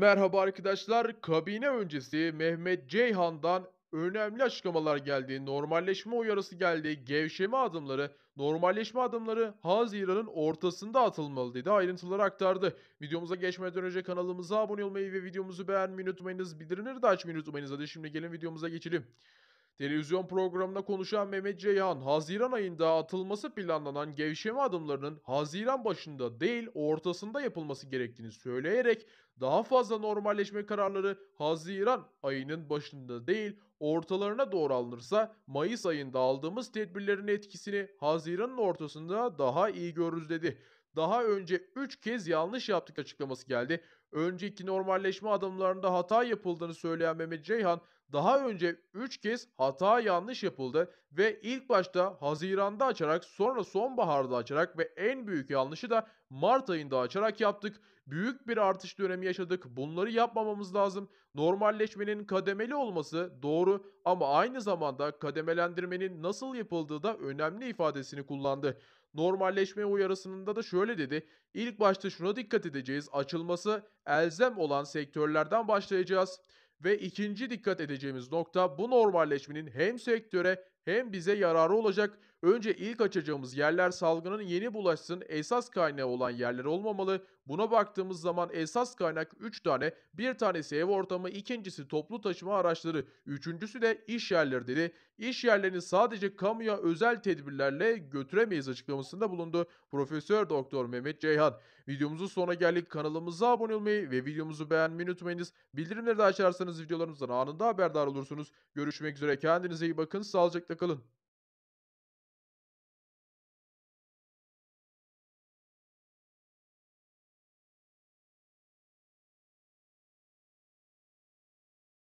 Merhaba arkadaşlar. Kabine öncesi Mehmet Ceyhan'dan önemli açıklamalar geldi. Normalleşme uyarısı geldi. Gevşeme adımları, normalleşme adımları Haziran'ın ortasında atılmalı dedi. Ayrıntıları aktardı. Videomuza geçmeden önce kanalımıza abone olmayı ve videomuzu beğenmeyi unutmayınız. Bildirimleri de açmayı unutmayınız. Hadi şimdi gelin videomuza geçelim. Televizyon programına konuşan Mehmet Ceyhan, Haziran ayında atılması planlanan gevşeme adımlarının Haziran başında değil ortasında yapılması gerektiğini söyleyerek daha fazla normalleşme kararları Haziran ayının başında değil ortalarına doğru alınırsa Mayıs ayında aldığımız tedbirlerin etkisini Haziran'ın ortasında daha iyi görürüz dedi. Daha önce 3 kez yanlış yaptık açıklaması geldi önceki normalleşme adımlarında hata yapıldığını söyleyen Mehmet Ceyhan, daha önce 3 kez hata yanlış yapıldı ve ilk başta Haziran'da açarak sonra sonbaharda açarak ve en büyük yanlışı da Mart ayında açarak yaptık. Büyük bir artış dönemi yaşadık. Bunları yapmamamız lazım. Normalleşmenin kademeli olması doğru ama aynı zamanda kademelendirmenin nasıl yapıldığı da önemli ifadesini kullandı. Normalleşme uyarısında da şöyle dedi. İlk başta şuna dikkat edeceğiz. Açılması elzem olan sektörlerden başlayacağız. Ve ikinci dikkat edeceğimiz nokta bu normalleşmenin hem sektöre hem bize yararı olacak Önce ilk açacağımız yerler salgının yeni bulaşsın esas kaynağı olan yerler olmamalı. Buna baktığımız zaman esas kaynak 3 tane. Bir tanesi ev ortamı, ikincisi toplu taşıma araçları, üçüncüsü de iş yerleri dedi. İş yerlerini sadece kamuya özel tedbirlerle götüremeyiz açıklamasında bulundu. Profesör Doktor Mehmet Ceyhan. Videomuzun sonuna geldik. Kanalımıza abone olmayı ve videomuzu beğenmeyi unutmayınız. Bildirimleri de açarsanız videolarımızdan anında haberdar olursunuz. Görüşmek üzere. Kendinize iyi bakın. Sağlıcakla kalın.